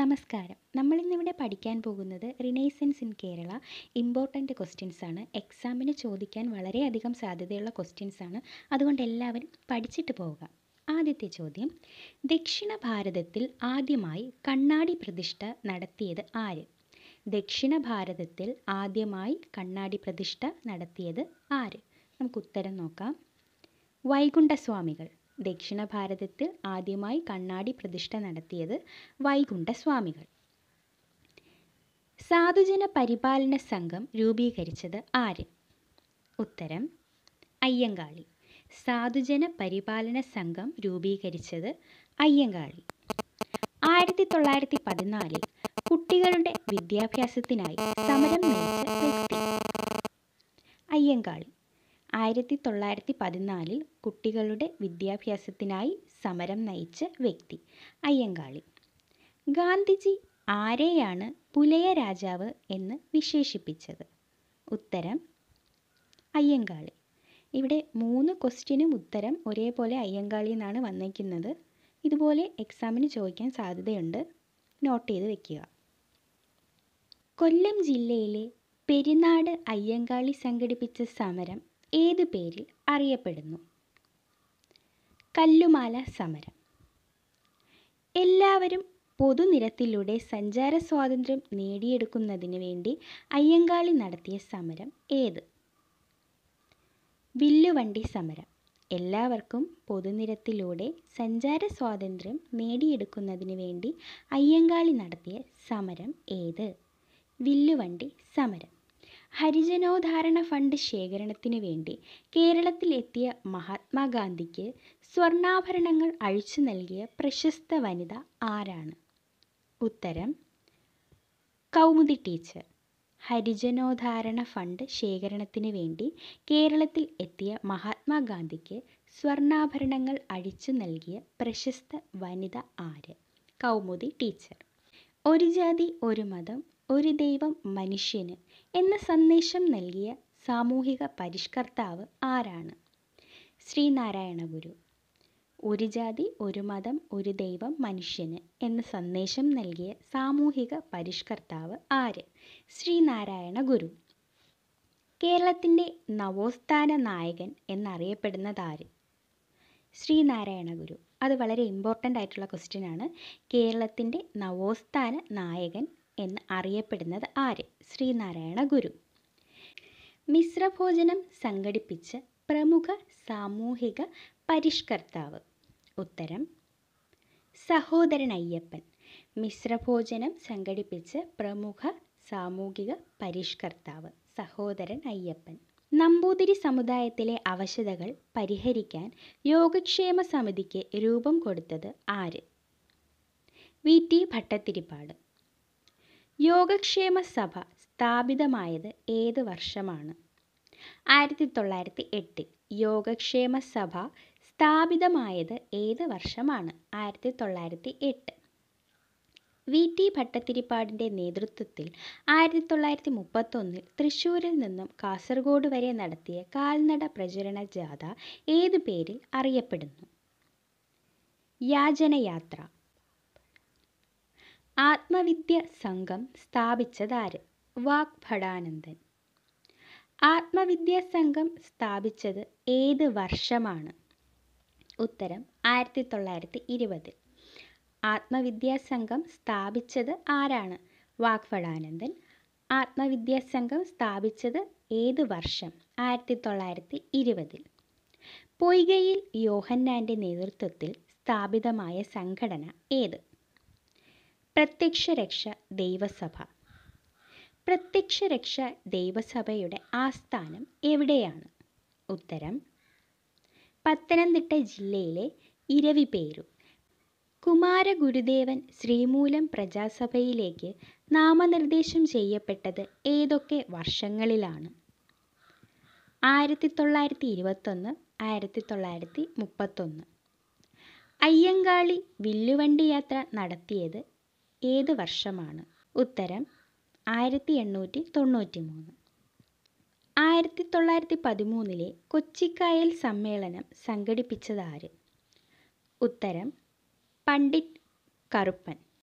നമസ്കാരം നമ്മളിന്നിവിടെ പഠിക്കാൻ പോകുന്നത് renaissance in Kerala important questions ആണ് എക്സാമിന് ചോദിക്കാൻ വളരെയധികം സാധ്യതയുള്ള ക്വസ്റ്റ്യൻസ് ആണ് അതുകൊണ്ട് എല്ലാവരും പഠിച്ചിട്ട് പോവുക ആദ്യത്തെ ചോദ്യം ദക്ഷിണ ഭാരതത്തിൽ ആദ്യമായി കണ്ണാടി പ്രതിഷ്ഠ നടത്തിയത് ആര് ദക്ഷിണ ഭാരതത്തിൽ ആദ്യമായി കണ്ണാടി പ്രതിഷ്ഠ നടത്തിയത് ആര് നമുക്ക് ഉത്തരം നോക്കാം വൈകുണ്ഠസ്വാമികൾ ദക്ഷിണ ഭാരതത്തിൽ ആദ്യമായി കണ്ണാടി പ്രതിഷ്ഠ നടത്തിയത് വൈകുണ്ഠസ്വാമികൾ സാധുജന പരിപാലന സംഘം രൂപീകരിച്ചത് ആര് ഉത്തരം അയ്യങ്കാളി സാധുജന പരിപാലന സംഘം രൂപീകരിച്ചത് അയ്യങ്കാളി ആയിരത്തി തൊള്ളായിരത്തി പതിനാലിൽ കുട്ടികളുടെ വിദ്യാഭ്യാസത്തിനായി സമരം നയിച്ച വ്യക്തി അയ്യങ്കാളി ആയിരത്തി തൊള്ളായിരത്തി പതിനാലിൽ കുട്ടികളുടെ വിദ്യാഭ്യാസത്തിനായി സമരം നയിച്ച വ്യക്തി അയ്യങ്കാളി ഗാന്ധിജി ആരെയാണ് പുലയ രാജാവ് എന്ന് വിശേഷിപ്പിച്ചത് ഉത്തരം അയ്യങ്കാളി ഇവിടെ മൂന്ന് ക്വസ്റ്റ്യനും ഉത്തരം ഒരേപോലെ അയ്യങ്കാളി എന്നാണ് വന്നിരിക്കുന്നത് ഇതുപോലെ എക്സാമിന് ചോദിക്കാൻ സാധ്യതയുണ്ട് നോട്ട് ചെയ്ത് വെക്കുക കൊല്ലം ജില്ലയിലെ പെരിനാട് അയ്യങ്കാളി സംഘടിപ്പിച്ച സമരം ഏത് പേരിൽ അറിയപ്പെടുന്നു കല്ലുമാല സമരം എല്ലാവരും പൊതുനിരത്തിലൂടെ സഞ്ചാര സ്വാതന്ത്ര്യം നേടിയെടുക്കുന്നതിന് വേണ്ടി അയ്യങ്കാളി നടത്തിയ സമരം ഏത് വില്ലുവണ്ടി സമരം എല്ലാവർക്കും പൊതുനിരത്തിലൂടെ സഞ്ചാര സ്വാതന്ത്ര്യം നേടിയെടുക്കുന്നതിന് വേണ്ടി അയ്യങ്കാളി നടത്തിയ സമരം ഏത് വില്ലുവണ്ടി സമരം ഹരിജനോദ്ധാരണ ഫണ്ട് ശേഖരണത്തിന് വേണ്ടി കേരളത്തിൽ എത്തിയ മഹാത്മാഗാന്ധിക്ക് സ്വർണ്ണാഭരണങ്ങൾ അഴിച്ചു നൽകിയ പ്രശസ്ത വനിത ആരാണ് ഉത്തരം കൗമുദി ടീച്ചർ ഹരിജനോദ്ധാരണ ഫണ്ട് ശേഖരണത്തിന് വേണ്ടി കേരളത്തിൽ എത്തിയ മഹാത്മാഗാന്ധിക്ക് സ്വർണ്ണാഭരണങ്ങൾ അഴിച്ചു നൽകിയ പ്രശസ്ത വനിത ആര് കൗമുദി ടീച്ചർ ഒരു ജാതി ഒരു മതം ഒരു ദൈവം മനുഷ്യന് എന്ന സന്ദേശം നൽകിയ സാമൂഹിക പരിഷ്കർത്താവ് ആരാണ് ശ്രീനാരായണ ഗുരു ഒരു ജാതി ഒരു മതം ഒരു ദൈവം മനുഷ്യന് എന്ന സന്ദേശം നൽകിയ സാമൂഹിക പരിഷ്കർത്താവ് ആര് ശ്രീനാരായണ ഗുരു കേരളത്തിൻ്റെ നവോത്ഥാന നായകൻ എന്നറിയപ്പെടുന്നത് ആര് ശ്രീനാരായണ ഗുരു അത് വളരെ ഇമ്പോർട്ടൻ്റ് ആയിട്ടുള്ള ക്വസ്റ്റ്യൻ ആണ് കേരളത്തിൻ്റെ നവോത്ഥാന നായകൻ എന്ന് അറിയപ്പെടുന്നത് ആര് ശ്രീനാരായണ ഗുരു മിശ്രഭോജനം സംഘടിപ്പിച്ച പ്രമുഖ സാമൂഹിക പരിഷ്കർത്താവ് ഉത്തരം സഹോദരൻ അയ്യപ്പൻ മിശ്രഭോജനം സംഘടിപ്പിച്ച പ്രമുഖ സാമൂഹിക പരിഷ്കർത്താവ് സഹോദരൻ അയ്യപ്പൻ നമ്പൂതിരി സമുദായത്തിലെ അവശതകൾ പരിഹരിക്കാൻ യോഗക്ഷേമ സമിതിക്ക് രൂപം കൊടുത്തത് ആര് വി ടി ഭട്ടത്തിരിപ്പാട് യോഗക്ഷേമ സഭ സ്ഥാപിതമായത് ഏത് വർഷമാണ് ആയിരത്തി തൊള്ളായിരത്തി എട്ടിൽ യോഗക്ഷേമ സഭ സ്ഥാപിതമായത് ഏത് വർഷമാണ് ആയിരത്തി തൊള്ളായിരത്തി എട്ട് വി ടി ഭട്ടത്തിരിപ്പാടിൻ്റെ നേതൃത്വത്തിൽ ആയിരത്തി തൊള്ളായിരത്തി മുപ്പത്തൊന്നിൽ തൃശ്ശൂരിൽ നിന്നും കാസർഗോഡ് വരെ നടത്തിയ കാൽനട പ്രചരണ ജാഥ ഏതു പേരിൽ അറിയപ്പെടുന്നു യാചനയാത്ര ആത്മവിദ്യ സംഘം സ്ഥാപിച്ചതാര് വാഗ്ഭടാനന്ദൻ ആത്മവിദ്യ സംഘം സ്ഥാപിച്ചത് ഏത് വർഷമാണ് ഉത്തരം ആയിരത്തി തൊള്ളായിരത്തി ഇരുപതിൽ ആത്മവിദ്യാ സംഘം സ്ഥാപിച്ചത് ആരാണ് വാഗ്ഭടാനന്ദൻ ആത്മവിദ്യാ സംഘം സ്ഥാപിച്ചത് ഏത് വർഷം ആയിരത്തി തൊള്ളായിരത്തി ഇരുപതിൽ പൊയ്കയിൽ യോഹന്നാൻ്റെ നേതൃത്വത്തിൽ സ്ഥാപിതമായ സംഘടന ഏത് പ്രത്യക്ഷ രക്ഷ ദൈവസഭ രക്ഷ ദൈവസഭയുടെ ആസ്ഥാനം എവിടെയാണ് ഉത്തരം പത്തനംതിട്ട ജില്ലയിലെ ഇരവിപേരു കുമാരഗുരുദേവൻ ശ്രീമൂലം പ്രജാസഭയിലേക്ക് നാമനിർദ്ദേശം ചെയ്യപ്പെട്ടത് ഏതൊക്കെ വർഷങ്ങളിലാണ് ആയിരത്തി തൊള്ളായിരത്തി ഇരുപത്തൊന്ന് ആയിരത്തി തൊള്ളായിരത്തി മുപ്പത്തൊന്ന് അയ്യങ്കാളി വില്ലുവണ്ടി യാത്ര നടത്തിയത് ഏത് വർഷമാണ് ഉത്തരം ആയിരത്തി എണ്ണൂറ്റി തൊണ്ണൂറ്റി മൂന്ന് ആയിരത്തി തൊള്ളായിരത്തി പതിമൂന്നിലെ കൊച്ചിക്കായൽ സമ്മേളനം സംഘടിപ്പിച്ചതാര് ഉത്തരം പണ്ഡിറ്റ് കറുപ്പൻ